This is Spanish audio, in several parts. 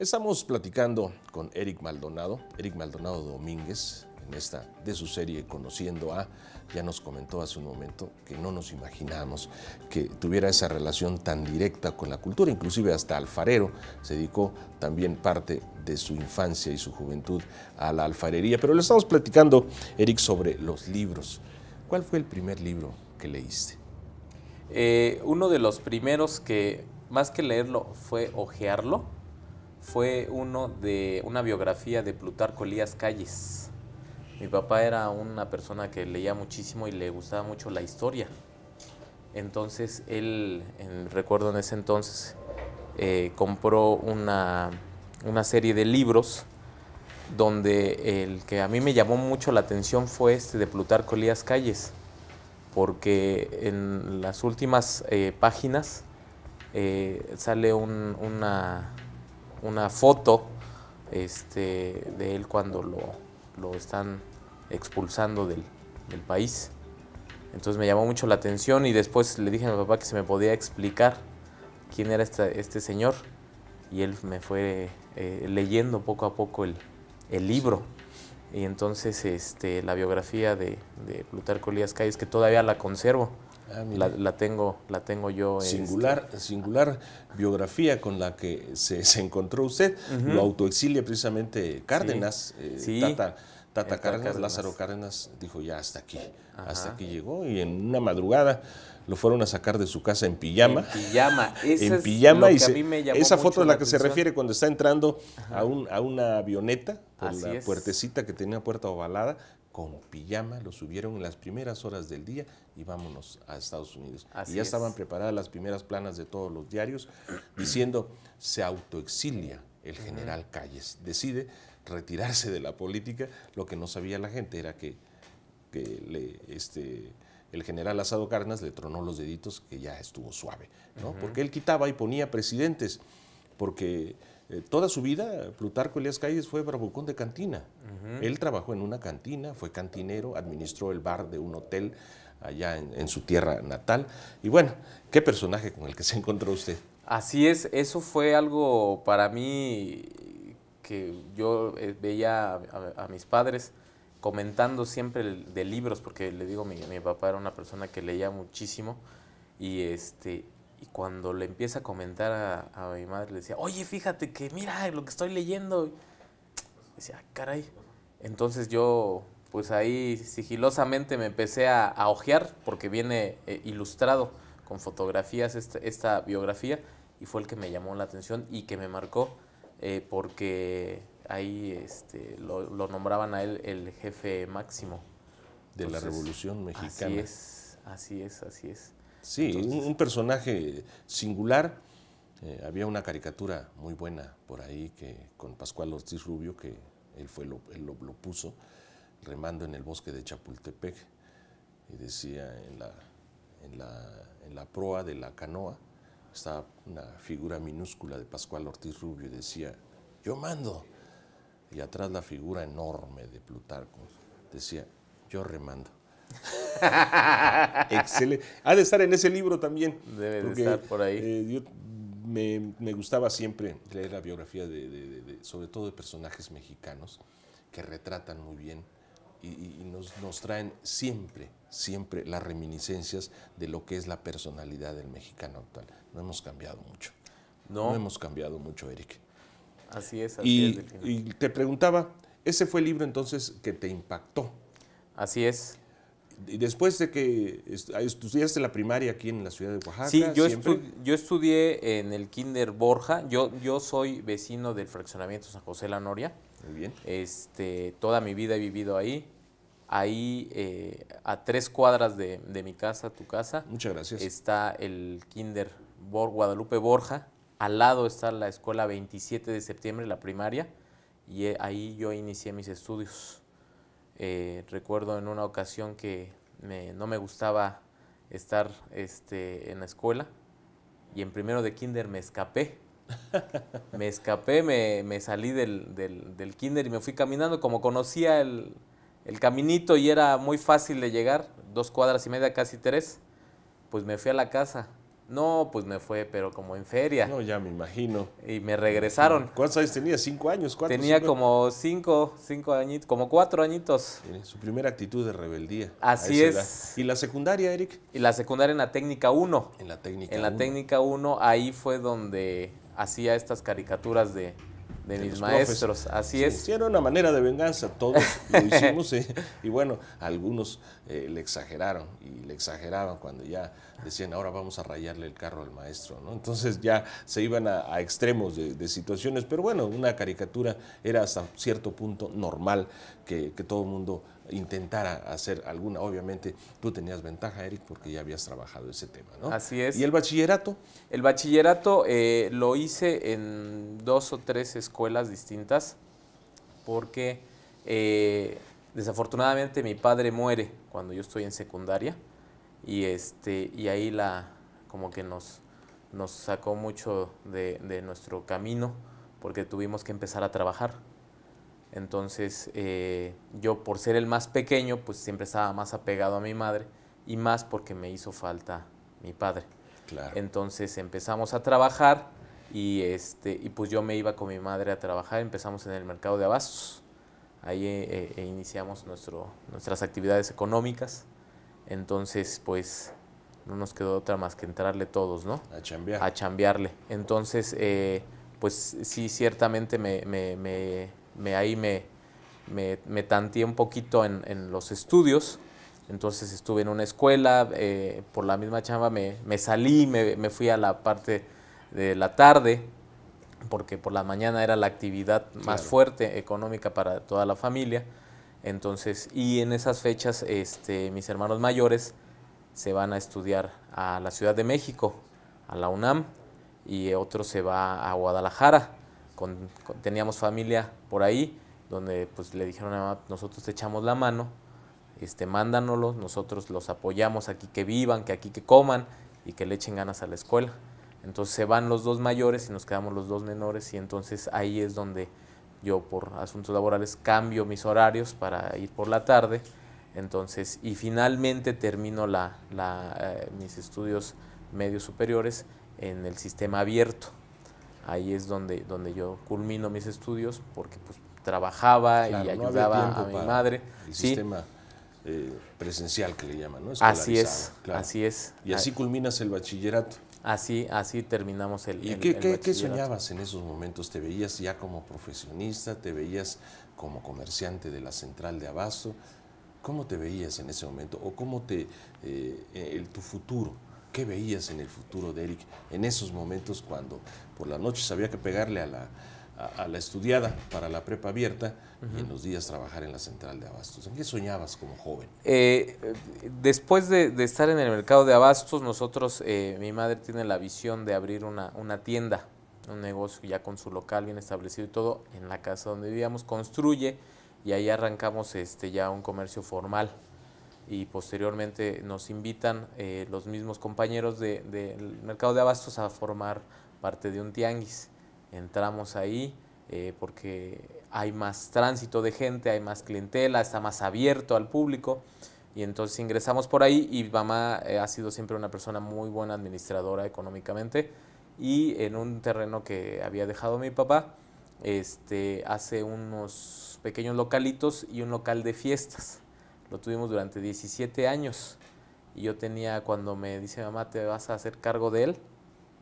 Estamos platicando con Eric Maldonado, Eric Maldonado Domínguez, en esta de su serie Conociendo a, ya nos comentó hace un momento que no nos imaginamos que tuviera esa relación tan directa con la cultura, inclusive hasta alfarero, se dedicó también parte de su infancia y su juventud a la alfarería, pero le estamos platicando, Eric, sobre los libros. ¿Cuál fue el primer libro que leíste? Eh, uno de los primeros que, más que leerlo, fue ojearlo fue uno de una biografía de Plutarco Elías Calles. Mi papá era una persona que leía muchísimo y le gustaba mucho la historia. Entonces él, recuerdo en ese entonces, eh, compró una, serie de libros donde el que a mí me llamó mucho la atención fue este de Plutarco Elías Calles, porque en las últimas eh, páginas eh, sale una, una foto este, de él cuando lo, están expulsando del, país. Entonces me llamó mucho la atención y después le dije a mi papá que se me podía explicar quién era este, señor y él me fue eh, leyendo poco a poco el, libro. Y entonces este, la biografía de, de Plutarco Elías Calles, que todavía la conservo, Ah, la, tengo, la tengo yo. Singular, este singular biografía con la que se, encontró usted. Lo autoexilia precisamente Cárdenas, eh, Tata, Cárdenas, Lázaro Cárdenas, dijo ya hasta aquí, hasta aquí llegó y en una madrugada lo fueron a sacar de su casa en pijama. En pijama, esa es Esa foto a la, que se refiere cuando está entrando a, a, una avioneta por la puertecita que tenía puerta ovalada, con pijama, lo subieron en las primeras horas del día y vámonos a Estados Unidos. y ya estaban preparadas las primeras planas de todos los diarios diciendo se autoexilia el general Calles, decide retirarse de la política, lo que no sabía la gente era que, este, el general Asado Carnas le tronó los deditos que ya estuvo suave, ¿no? Porque él quitaba y ponía presidentes, porque eh, toda su vida, Plutarco Elías Calles fue bravucón de cantina. Él trabajó en una cantina, fue cantinero, administró el bar de un hotel allá en, su tierra natal. Y bueno, qué personaje con el que se encontró usted. Así es, eso fue algo para mí que yo eh, veía a, mis padres comentando siempre de libros, porque le digo, mi, mi papá era una persona que leía muchísimo y, este, y cuando le empieza a comentar a, mi madre, le decía, oye, fíjate que mira lo que estoy leyendo. decía, ah, caray. Entonces yo, pues ahí sigilosamente me empecé a, a ojear, porque viene eh, ilustrado con fotografías esta, esta, biografía, y fue el que me llamó la atención y que me marcó, eh, porque ahí este, lo, lo, nombraban a él el jefe máximo. De la Revolución Mexicana. Así es, así es, así es. Sí, un personaje singular. Eh, había una caricatura muy buena por ahí que con Pascual Ortiz Rubio, que él, fue lo, lo, puso, remando en el bosque de Chapultepec. Y decía en la, en la proa de la canoa, estaba una figura minúscula de Pascual Ortiz Rubio y decía, yo mando. Y atrás la figura enorme de Plutarco decía, yo remando. Excelente. Ha de estar en ese libro también. Debe estar por ahí. Eh, me, gustaba siempre leer la biografía, de, sobre todo de personajes mexicanos, que retratan muy bien y, nos, nos, traen siempre, siempre las reminiscencias de lo que es la personalidad del mexicano actual. No hemos cambiado mucho. No, hemos cambiado mucho, Eric. Así es, así es. Y te preguntaba, ese fue el libro entonces que te impactó. Así es. ¿Y Después de que ah, estudiaste la primaria aquí en la ciudad de Oaxaca. Sí, yo, estudié en el Kinder Borja. Yo, yo soy vecino del fraccionamiento San José La Noria. Muy bien. Este, toda mi vida he vivido ahí. Ahí, eh, a tres cuadras de, mi casa, tu casa. Está el Kinder Guadalupe Borja. Al lado está la escuela 27 de septiembre, la primaria. Y eh, ahí yo inicié mis estudios. Eh, recuerdo en una ocasión que no me gustaba estar este, en la escuela y en primero de kinder me escapé. Me escapé, me, salí del, kinder y me fui caminando. Como conocía el caminito y era muy fácil de llegar, dos cuadras y media, casi tres, pues me fui a la casa no, pues me fue, pero como en feria. No, ya me imagino. Y me regresaron. ¿Cuántos años tenía? ¿Cinco años? ¿Cuatro, tenía como cinco, cinco añitos, como cuatro añitos. su primera actitud de rebeldía. Así es. ¿Y la secundaria, Eric? Y la secundaria en la técnica 1. En la técnica En la técnica 1, ahí fue donde hacía estas caricaturas de, de, mis maestros. Así es. Sí, era una manera de venganza, todos lo hicimos eh, y, bueno, algunos eh, le exageraron y le exageraban cuando ya decían, ahora vamos a rayarle el carro al maestro, ¿no? Entonces ya se iban a, extremos de, situaciones, pero bueno, una caricatura era hasta cierto punto normal que, todo el mundo intentara hacer alguna. Obviamente tú tenías ventaja, Eric, porque ya habías trabajado ese tema, ¿no? Así es. ¿Y el bachillerato? El bachillerato eh, lo hice en dos o tres escuelas distintas porque eh, desafortunadamente mi padre muere cuando yo estoy en secundaria y, este, y ahí la, como que nos, nos sacó mucho de nuestro camino porque tuvimos que empezar a trabajar. Entonces eh, yo por ser el más pequeño, pues siempre estaba más apegado a mi madre y más porque me hizo falta mi padre. Claro. Entonces empezamos a trabajar y, este, y pues yo me iba con mi madre a trabajar, empezamos en el mercado de abastos, ahí eh, eh, e iniciamos nuestro, nuestras actividades económicas, entonces pues no nos quedó otra más que entrarle todos, ¿no? A chambear. A chambearle. Entonces, pues sí, ciertamente me, me ahí me, me, un poquito en, los estudios. Entonces estuve en una escuela, eh, por la misma chamba me, salí, me, fui a la parte de la tarde, porque por la mañana era la actividad más fuerte económica para toda la familia. Entonces, y en esas fechas este, mis hermanos mayores se van a estudiar a la Ciudad de México, a la UNAM, y otro se va a Guadalajara teníamos familia por ahí, donde pues le dijeron a mamá, nosotros te echamos la mano, este, mándanoslos, nosotros los apoyamos aquí que vivan, que aquí que coman y que le echen ganas a la escuela. Entonces se van los dos mayores y nos quedamos los dos menores y entonces ahí es donde yo por asuntos laborales cambio mis horarios para ir por la tarde. Entonces, y finalmente termino la, eh, mis estudios medios superiores en el sistema abierto, ahí es donde, donde yo culmino mis estudios porque pues trabajaba y ayudaba a mi madre. El sistema eh, presencial que le llaman, ¿no? Así es, así es. Y así ah, culminas el bachillerato. Así, así terminamos el. ¿Y qué, soñabas en esos momentos? ¿Te veías ya como profesionista? ¿Te veías como comerciante de la central de abasto? ¿Cómo te veías en ese momento? ¿O cómo te eh, el, tu futuro? ¿Qué veías en el futuro de Eric en esos momentos cuando por la noche había que pegarle a la, estudiada para la prepa abierta y en los días trabajar en la central de abastos? ¿En qué soñabas como joven? Eh, después de, estar en el mercado de abastos, nosotros, eh, mi madre tiene la visión de abrir una, una tienda, un negocio ya con su local bien establecido y todo en la casa donde vivíamos, construye y ahí arrancamos este, ya un comercio formal y posteriormente nos invitan eh, los mismos compañeros del de, mercado de abastos a formar parte de un tianguis. Entramos ahí eh, porque hay más tránsito de gente, hay más clientela, está más abierto al público y entonces ingresamos por ahí y mamá eh, ha sido siempre una persona muy buena administradora económicamente y en un terreno que había dejado mi papá, este, hace unos pequeños localitos y un local de fiestas lo tuvimos durante 17 años. Y yo tenía, cuando me dice mamá, te vas a hacer cargo de él,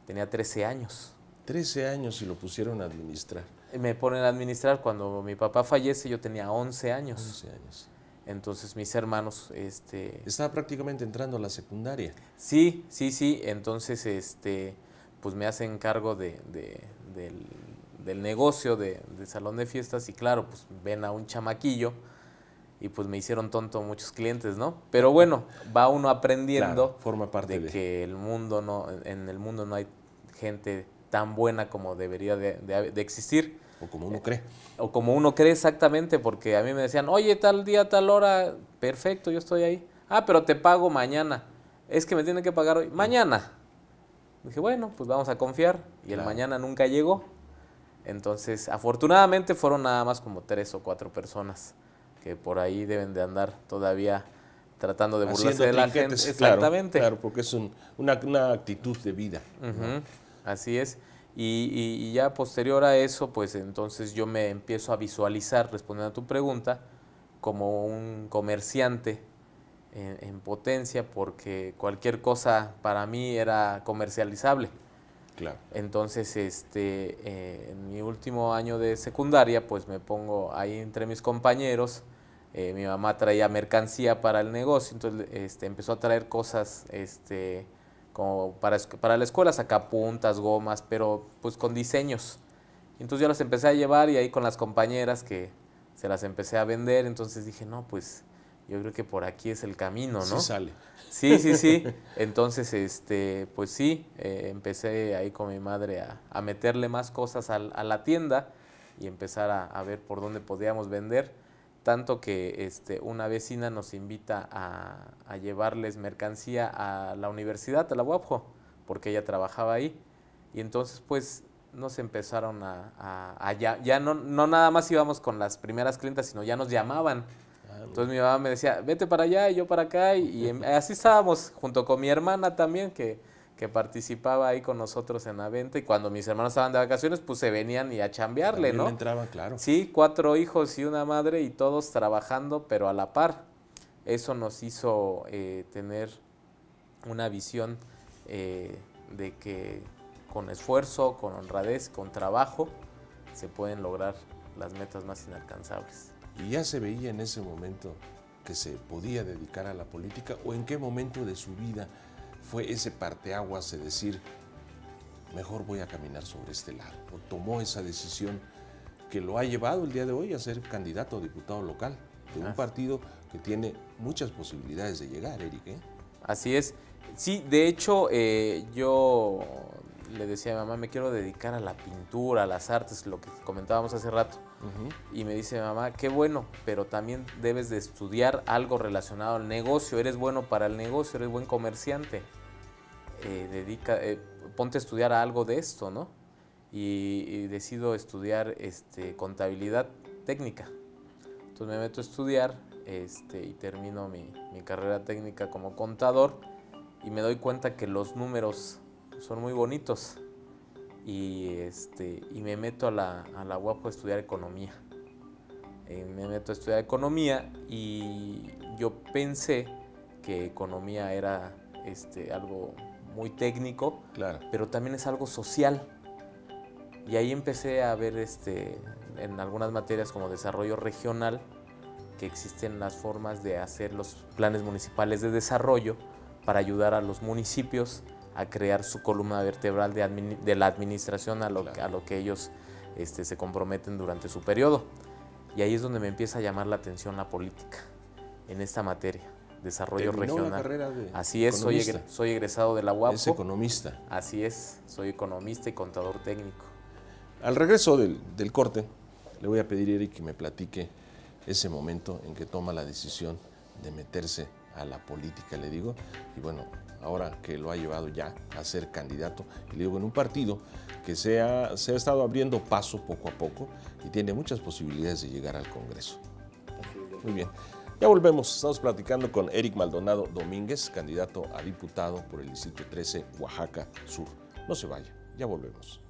tenía 13 años. 13 años y lo pusieron a administrar. Me ponen a administrar cuando mi papá fallece, yo tenía 11 años. 11 años. Entonces mis hermanos, este... Estaba prácticamente entrando a la secundaria. Sí, sí, sí. Entonces, este, pues me hacen cargo del, negocio de, del salón de fiestas y claro, pues ven a un chamaquillo y pues me hicieron tonto muchos clientes, ¿no? Pero bueno, va uno aprendiendo forma parte de, que el mundo no, en el mundo no hay gente tan buena como debería de, existir. O como uno cree. Eh, o como uno cree exactamente, porque a mí me decían, oye, tal día, tal hora, perfecto, yo estoy ahí. Ah, pero te pago mañana. Es que me tienen que pagar hoy. Mañana. Dije, bueno, pues vamos a confiar. Y el mañana nunca llegó. Entonces, afortunadamente fueron nada más como tres o cuatro personas que por ahí deben de andar todavía tratando de burlarse de la gente. Exactamente. Claro, porque es una, actitud de vida. Así es. Y, ya posterior a eso, pues entonces yo me empiezo a visualizar, respondiendo a tu pregunta, como un comerciante en, potencia, porque cualquier cosa para mí era comercializable. Claro. Entonces, este, eh, en mi último año de secundaria, pues me pongo ahí entre mis compañeros eh, mi mamá traía mercancía para el negocio, entonces este, empezó a traer cosas este, como para, para la escuela, sacapuntas, gomas, pero pues con diseños. Entonces yo las empecé a llevar y ahí con las compañeras que se las empecé a vender, entonces dije, no, pues yo creo que por aquí es el camino, ¿no? Sí sale. Sí, sí, sí. Entonces, este, pues sí, eh, empecé ahí con mi madre a, meterle más cosas a, la tienda y empezar a, a ver por dónde podíamos vender tanto que este, una vecina nos invita a, llevarles mercancía a la universidad, a la UAPJO, porque ella trabajaba ahí. Y entonces pues nos empezaron a... a, ya, no, no, nada más íbamos con las primeras clientas, sino ya nos llamaban. Entonces mi mamá me decía, vete para allá y yo para acá. y así estábamos, junto con mi hermana también, que que participaba ahí con nosotros en la venta y cuando mis hermanos estaban de vacaciones, pues se venían y a chambearle, ¿no? entraba, claro. Sí, cuatro hijos y una madre y todos trabajando, pero a la par. Eso nos hizo eh, tener una visión eh, de que con esfuerzo, con honradez, con trabajo, se pueden lograr las metas más inalcanzables. ¿Y ya se veía en ese momento que se podía dedicar a la política o en qué momento de su vida fue ese parteaguas de decir, mejor voy a caminar sobre este lado. tomó esa decisión que lo ha llevado el día de hoy a ser candidato a diputado local de un partido que tiene muchas posibilidades de llegar, Eric. ¿eh? Así es. Sí, de hecho, eh, yo le decía a mamá, me quiero dedicar a la pintura, a las artes, lo que comentábamos hace rato. Y me dice mamá, qué bueno, pero también debes de estudiar algo relacionado al negocio. Eres bueno para el negocio, eres buen comerciante. Eh, eh, ponte a estudiar algo de esto, ¿no? Y, decido estudiar este, contabilidad técnica. Entonces me meto a estudiar este, y termino mi, mi carrera técnica como contador y me doy cuenta que los números son muy bonitos y, este, y me meto a la, a UAPO a estudiar economía. Eh, me meto a estudiar economía y yo pensé que economía era este, algo muy técnico, claro. pero también es algo social. Y ahí empecé a ver este, en algunas materias como desarrollo regional, que existen las formas de hacer los planes municipales de desarrollo para ayudar a los municipios a crear su columna vertebral de, la administración a lo, a lo que ellos este, se comprometen durante su periodo. Y ahí es donde me empieza a llamar la atención la política en esta materia, desarrollo regional. carrera de Así es, soy, soy, egresado de la UAP. Es economista. Así es, soy economista y contador técnico. Al regreso del, del corte, le voy a pedir a Eric que me platique ese momento en que toma la decisión de meterse a la política, le digo. Y bueno, ahora que lo ha llevado ya a ser candidato, y le digo, en un partido que se ha, se ha estado abriendo paso poco a poco y tiene muchas posibilidades de llegar al Congreso. Muy bien. Ya volvemos, estamos platicando con Eric Maldonado Domínguez, candidato a diputado por el Distrito 13, Oaxaca Sur. No se vaya, ya volvemos.